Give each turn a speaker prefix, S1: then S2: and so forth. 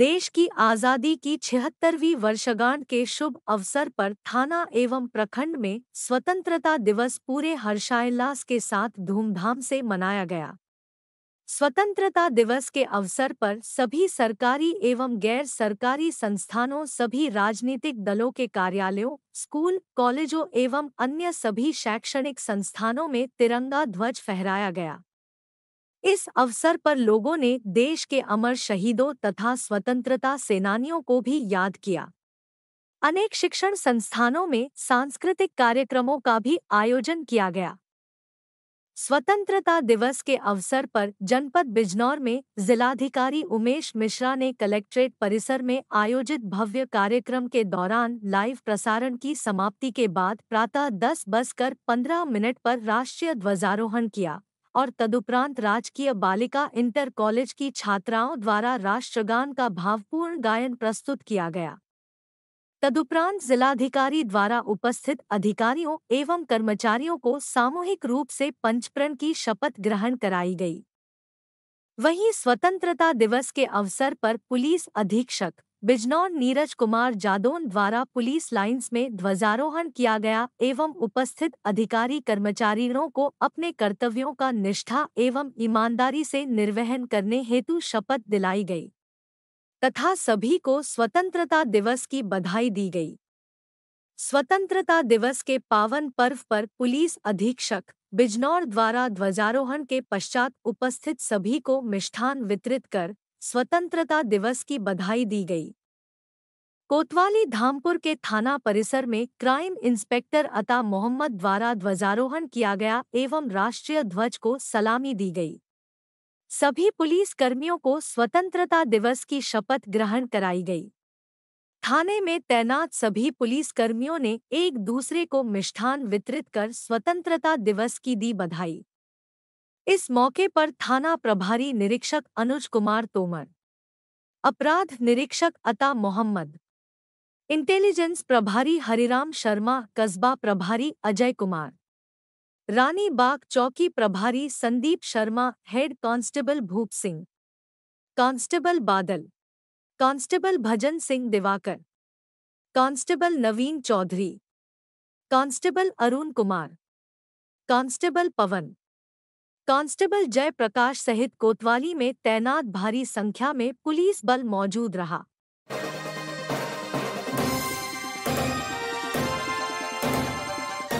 S1: देश की आज़ादी की छिहत्तरवीं वर्षगांठ के शुभ अवसर पर थाना एवं प्रखंड में स्वतंत्रता दिवस पूरे हर्षाल्लास के साथ धूमधाम से मनाया गया स्वतंत्रता दिवस के अवसर पर सभी सरकारी एवं गैर सरकारी संस्थानों सभी राजनीतिक दलों के कार्यालयों स्कूल कॉलेजों एवं अन्य सभी शैक्षणिक संस्थानों में तिरंगा ध्वज फहराया गया इस अवसर पर लोगों ने देश के अमर शहीदों तथा स्वतंत्रता सेनानियों को भी याद किया अनेक शिक्षण संस्थानों में सांस्कृतिक कार्यक्रमों का भी आयोजन किया गया स्वतंत्रता दिवस के अवसर पर जनपद बिजनौर में जिलाधिकारी उमेश मिश्रा ने कलेक्ट्रेट परिसर में आयोजित भव्य कार्यक्रम के दौरान लाइव प्रसारण की समाप्ति के बाद प्रातः दस बजकर पंद्रह मिनट पर राष्ट्रीय ध्वजारोहण किया और तदुपरांत राजकीय बालिका इंटर कॉलेज की छात्राओं द्वारा राष्ट्रगान का भावपूर्ण गायन प्रस्तुत किया गया तदुपरांत जिलाधिकारी द्वारा उपस्थित अधिकारियों एवं कर्मचारियों को सामूहिक रूप से पंचप्रण की शपथ ग्रहण कराई गई वहीं स्वतंत्रता दिवस के अवसर पर पुलिस अधीक्षक बिजनौर नीरज कुमार जादौन द्वारा पुलिस लाइंस में ध्वजारोहण किया गया एवं उपस्थित अधिकारी कर्मचारियों को अपने कर्तव्यों का निष्ठा एवं ईमानदारी से निर्वहन करने हेतु शपथ दिलाई गई तथा सभी को स्वतंत्रता दिवस की बधाई दी गई स्वतंत्रता दिवस के पावन पर्व पर पुलिस अधीक्षक बिजनौर द्वारा ध्वजारोहण के पश्चात उपस्थित सभी को मिष्ठान वितरित कर स्वतंत्रता दिवस की बधाई दी गई कोतवाली धामपुर के थाना परिसर में क्राइम इंस्पेक्टर अता मोहम्मद द्वारा ध्वजारोहण किया गया एवं राष्ट्रीय ध्वज को सलामी दी गई सभी पुलिस कर्मियों को स्वतंत्रता दिवस की शपथ ग्रहण कराई गई थाने में तैनात सभी पुलिस कर्मियों ने एक दूसरे को मिष्ठान वितरित कर स्वतंत्रता दिवस की दी बधाई इस मौके पर थाना प्रभारी निरीक्षक अनुज कुमार तोमर अपराध निरीक्षक अता मोहम्मद इंटेलिजेंस प्रभारी हरिराम शर्मा कस्बा प्रभारी अजय कुमार रानी बाग चौकी प्रभारी Sandeep Sharma head constable Bhoop Singh constable Badal constable Bhajan Singh Diwakar constable Naveen Chaudhary constable Arun Kumar constable Pawan constable Jaiprakash सहित कोतवाली में तैनात भारी संख्या में पुलिस बल मौजूद रहा